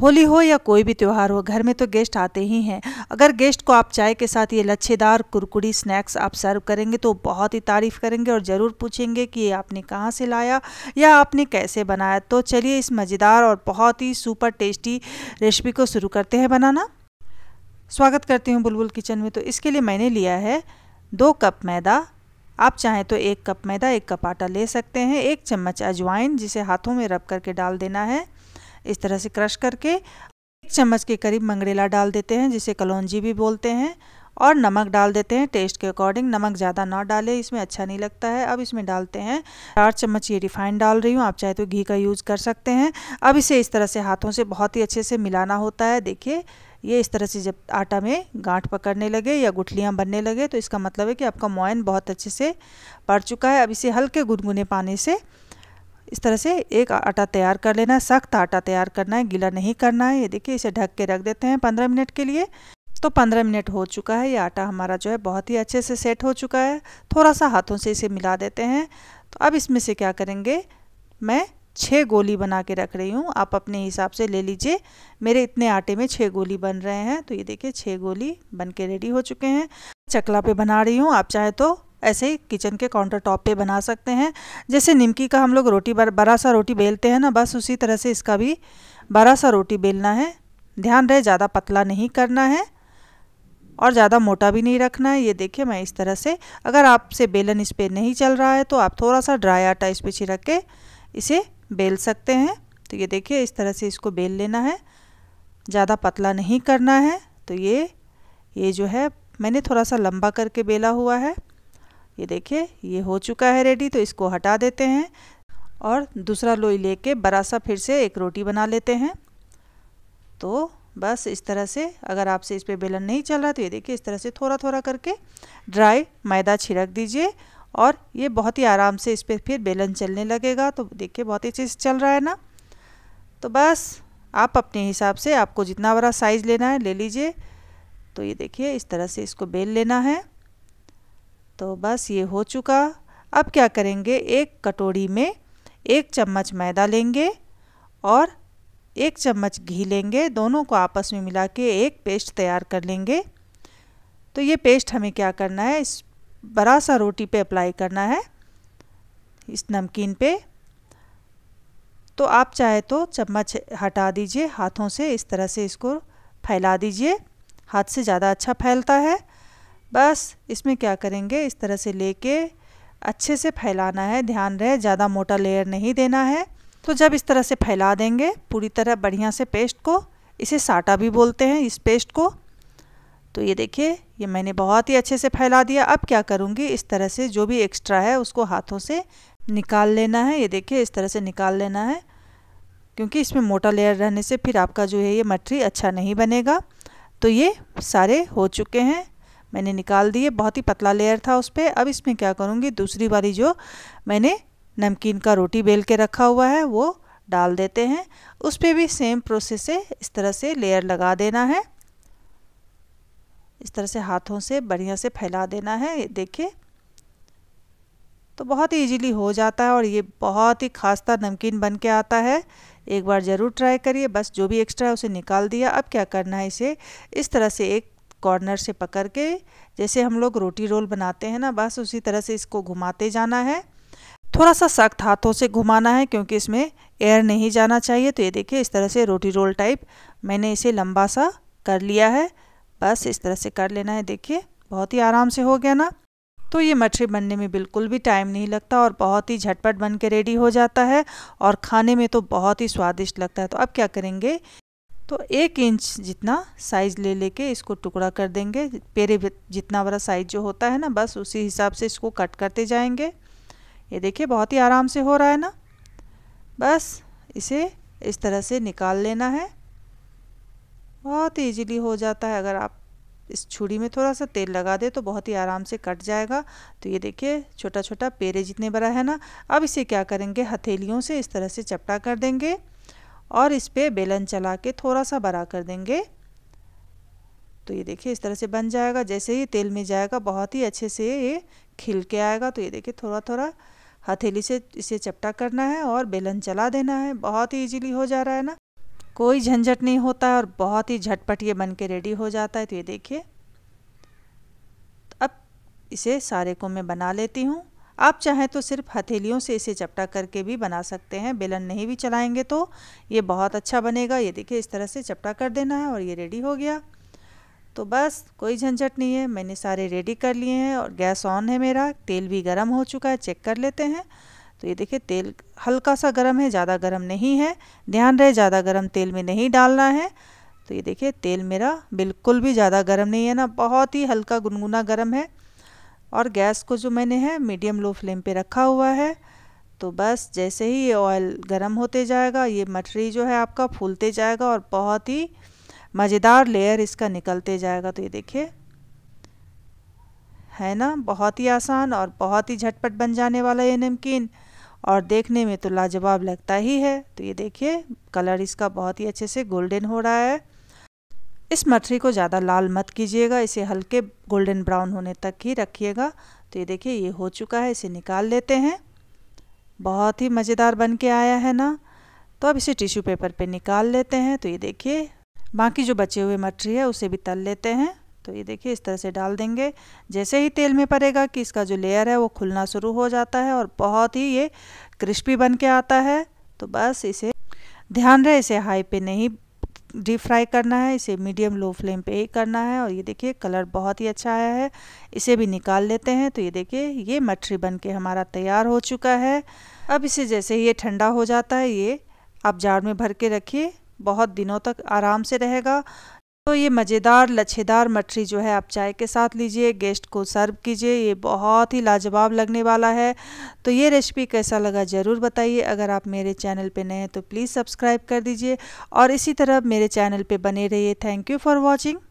होली हो या कोई भी त्यौहार हो घर में तो गेस्ट आते ही हैं अगर गेस्ट को आप चाय के साथ ये लच्छेदार कुरकुरी स्नैक्स आप सर्व करेंगे तो बहुत ही तारीफ़ करेंगे और ज़रूर पूछेंगे कि ये आपने कहाँ से लाया या आपने कैसे बनाया तो चलिए इस मज़ेदार और बहुत ही सुपर टेस्टी रेसिपी को शुरू करते हैं बनाना स्वागत करती हूँ बुलबुल किचन में तो इसके लिए मैंने लिया है दो कप मैदा आप चाहें तो एक कप मैदा एक कप आटा ले सकते हैं एक चम्मच अजवाइन जिसे हाथों में रब करके डाल देना है इस तरह से क्रश करके एक चम्मच के करीब मंगरेला डाल देते हैं जिसे कलौजी भी बोलते हैं और नमक डाल देते हैं टेस्ट के अकॉर्डिंग नमक ज़्यादा ना डालें इसमें अच्छा नहीं लगता है अब इसमें डालते हैं चार चम्मच ये रिफाइंड डाल रही हूँ आप चाहे तो घी का यूज़ कर सकते हैं अब इसे इस तरह से हाथों से बहुत ही अच्छे से मिलाना होता है देखिए ये इस तरह से जब आटा में गांठ पकड़ने लगे या गुठलियाँ बनने लगे तो इसका मतलब है कि आपका मोइन बहुत अच्छे से पड़ चुका है अब इसे हल्के गुनगुने पानी से इस तरह से एक आटा तैयार कर लेना है सख्त आटा तैयार करना है गीला नहीं करना है ये देखिए इसे ढक के रख देते हैं पंद्रह मिनट के लिए तो पंद्रह मिनट हो चुका है ये आटा हमारा जो है बहुत ही अच्छे से सेट हो चुका है थोड़ा सा हाथों से इसे मिला देते हैं तो अब इसमें से क्या करेंगे मैं छः गोली बना के रख रही हूँ आप अपने हिसाब से ले लीजिए मेरे इतने आटे में छः गोली बन रहे हैं तो ये देखिए छः गोली बन के रेडी हो चुके हैं चकला पे बना रही हूँ आप चाहे तो ऐसे ही किचन के काउंटर टॉप पर बना सकते हैं जैसे निमकी का हम लोग रोटी बड़ा सा रोटी बेलते हैं ना बस उसी तरह से इसका भी बड़ा सा रोटी बेलना है ध्यान रहे ज़्यादा पतला नहीं करना है और ज़्यादा मोटा भी नहीं रखना है ये देखिए मैं इस तरह से अगर आपसे बेलन इस पर नहीं चल रहा है तो आप थोड़ा सा ड्राई आटा इस पर छिड़क के इसे बेल सकते हैं तो ये देखिए इस तरह से इसको बेल लेना है ज़्यादा पतला नहीं करना है तो ये ये जो है मैंने थोड़ा सा लंबा करके बेला हुआ है ये देखिए ये हो चुका है रेडी तो इसको हटा देते हैं और दूसरा लोई लेके बड़ा सा फिर से एक रोटी बना लेते हैं तो बस इस तरह से अगर आपसे इस पर बेलन नहीं चल रहा तो ये देखिए इस तरह से थोड़ा थोड़ा करके ड्राई मैदा छिड़क दीजिए और ये बहुत ही आराम से इस पर फिर बेलन चलने लगेगा तो देखिए बहुत ही अच्छे से चल रहा है ना तो बस आप अपने हिसाब से आपको जितना बड़ा साइज़ लेना है ले लीजिए तो ये देखिए इस तरह से इसको बेल लेना है तो बस ये हो चुका अब क्या करेंगे एक कटोरी में एक चम्मच मैदा लेंगे और एक चम्मच घी लेंगे दोनों को आपस में मिला के एक पेस्ट तैयार कर लेंगे तो ये पेस्ट हमें क्या करना है इस बड़ा सा रोटी पे अप्लाई करना है इस नमकीन पे तो आप चाहे तो चम्मच हटा दीजिए हाथों से इस तरह से इसको फैला दीजिए हाथ से ज़्यादा अच्छा फैलता है बस इसमें क्या करेंगे इस तरह से लेके अच्छे से फैलाना है ध्यान रहे ज़्यादा मोटा लेयर नहीं देना है तो जब इस तरह से फैला देंगे पूरी तरह बढ़िया से पेस्ट को इसे साटा भी बोलते हैं इस पेस्ट को तो ये देखिए ये मैंने बहुत ही अच्छे से फैला दिया अब क्या करूँगी इस तरह से जो भी एक्स्ट्रा है उसको हाथों से निकाल लेना है ये देखिए इस तरह से निकाल लेना है क्योंकि इसमें मोटा लेयर रहने से फिर आपका जो है ये मटरी अच्छा नहीं बनेगा तो ये सारे हो चुके हैं मैंने निकाल दिए बहुत ही पतला लेयर था उस पर अब इसमें क्या करूँगी दूसरी बारी जो मैंने नमकीन का रोटी बेल के रखा हुआ है वो डाल देते हैं उस पर भी सेम प्रोसेस से इस तरह से लेयर लगा देना है इस तरह से हाथों से बढ़िया से फैला देना है देखिए तो बहुत ही ईजीली हो जाता है और ये बहुत ही खास्ता नमकीन बन के आता है एक बार ज़रूर ट्राई करिए बस जो भी एक्स्ट्रा है उसे निकाल दिया अब क्या करना है इसे इस तरह से एक कॉर्नर से पकड़ के जैसे हम लोग रोटी रोल बनाते हैं ना बस उसी तरह से इसको घुमाते जाना है थोड़ा सा सख्त हाथों से घुमाना है क्योंकि इसमें एयर नहीं जाना चाहिए तो ये देखिए इस तरह से रोटी रोल टाइप मैंने इसे लंबा सा कर लिया है बस इस तरह से कर लेना है देखिए बहुत ही आराम से हो गया ना तो ये मछली बनने में बिल्कुल भी टाइम नहीं लगता और बहुत ही झटपट बन के रेडी हो जाता है और खाने में तो बहुत ही स्वादिष्ट लगता है तो अब क्या करेंगे तो एक इंच जितना साइज़ ले लेके इसको टुकड़ा कर देंगे पेरे जितना बड़ा साइज़ जो होता है ना बस उसी हिसाब से इसको कट करते जाएंगे ये देखिए बहुत ही आराम से हो रहा है ना बस इसे इस तरह से निकाल लेना है बहुत ही हो जाता है अगर आप इस छुरी में थोड़ा सा तेल लगा दे तो बहुत ही आराम से कट जाएगा तो ये देखिए छोटा छोटा पेरे जितने बड़ा है ना अब इसे क्या करेंगे हथेलियों से इस तरह से चपटा कर देंगे और इस पर बेलन चला के थोड़ा सा बड़ा कर देंगे तो ये देखिए इस तरह से बन जाएगा जैसे ही तेल में जाएगा बहुत ही अच्छे से ये खिल के आएगा तो ये देखिए थोड़ा थोड़ा हथेली से इसे चपटा करना है और बेलन चला देना है बहुत ही इजीली हो जा रहा है ना कोई झंझट नहीं होता है और बहुत ही झटपट ये बन के रेडी हो जाता है तो ये देखिए अब इसे सारे को मैं बना लेती हूँ आप चाहें तो सिर्फ हथेलियों से इसे चपटा करके भी बना सकते हैं बेलन नहीं भी चलाएंगे तो ये बहुत अच्छा बनेगा ये देखिए इस तरह से चपटा कर देना है और ये रेडी हो गया तो बस कोई झंझट नहीं है मैंने सारे रेडी कर लिए हैं और गैस ऑन है मेरा तेल भी गर्म हो चुका है चेक कर लेते हैं तो ये देखिए तेल हल्का सा गर्म है ज़्यादा गर्म नहीं है ध्यान रहे ज़्यादा गर्म तेल में नहीं डालना है तो ये देखिए तेल मेरा बिल्कुल भी ज़्यादा गर्म नहीं है ना बहुत ही हल्का गुनगुना गर्म है और गैस को जो मैंने है मीडियम लो फ्लेम पे रखा हुआ है तो बस जैसे ही ये ऑयल गर्म होते जाएगा ये मठरी जो है आपका फूलते जाएगा और बहुत ही मज़ेदार लेयर इसका निकलते जाएगा तो ये देखिए है ना बहुत ही आसान और बहुत ही झटपट बन जाने वाला ये नमकीन और देखने में तो लाजवाब लगता ही है तो ये देखिए कलर इसका बहुत ही अच्छे से गोल्डन हो रहा है इस मठरी को ज़्यादा लाल मत कीजिएगा इसे हल्के गोल्डन ब्राउन होने तक ही रखिएगा तो ये देखिए ये हो चुका है इसे निकाल लेते हैं बहुत ही मज़ेदार बन के आया है ना तो अब इसे टिश्यू पेपर पे निकाल लेते हैं तो ये देखिए बाकी जो बचे हुए मठरी है उसे भी तल लेते हैं तो ये देखिए इस तरह से डाल देंगे जैसे ही तेल में पड़ेगा कि इसका जो लेयर है वो खुलना शुरू हो जाता है और बहुत ही ये क्रिस्पी बन के आता है तो बस इसे ध्यान रहे इसे हाई पे नहीं डीप फ्राई करना है इसे मीडियम लो फ्लेम पे ही करना है और ये देखिए कलर बहुत ही अच्छा आया है इसे भी निकाल लेते हैं तो ये देखिए ये मठरी बन के हमारा तैयार हो चुका है अब इसे जैसे ये ठंडा हो जाता है ये आप जार में भर के रखिए बहुत दिनों तक आराम से रहेगा तो ये मज़ेदार लच्छेदार मठरी जो है आप चाय के साथ लीजिए गेस्ट को सर्व कीजिए ये बहुत ही लाजवाब लगने वाला है तो ये रेसिपी कैसा लगा ज़रूर बताइए अगर आप मेरे चैनल पे नए हैं तो प्लीज़ सब्सक्राइब कर दीजिए और इसी तरह मेरे चैनल पे बने रहिए थैंक यू फॉर वॉचिंग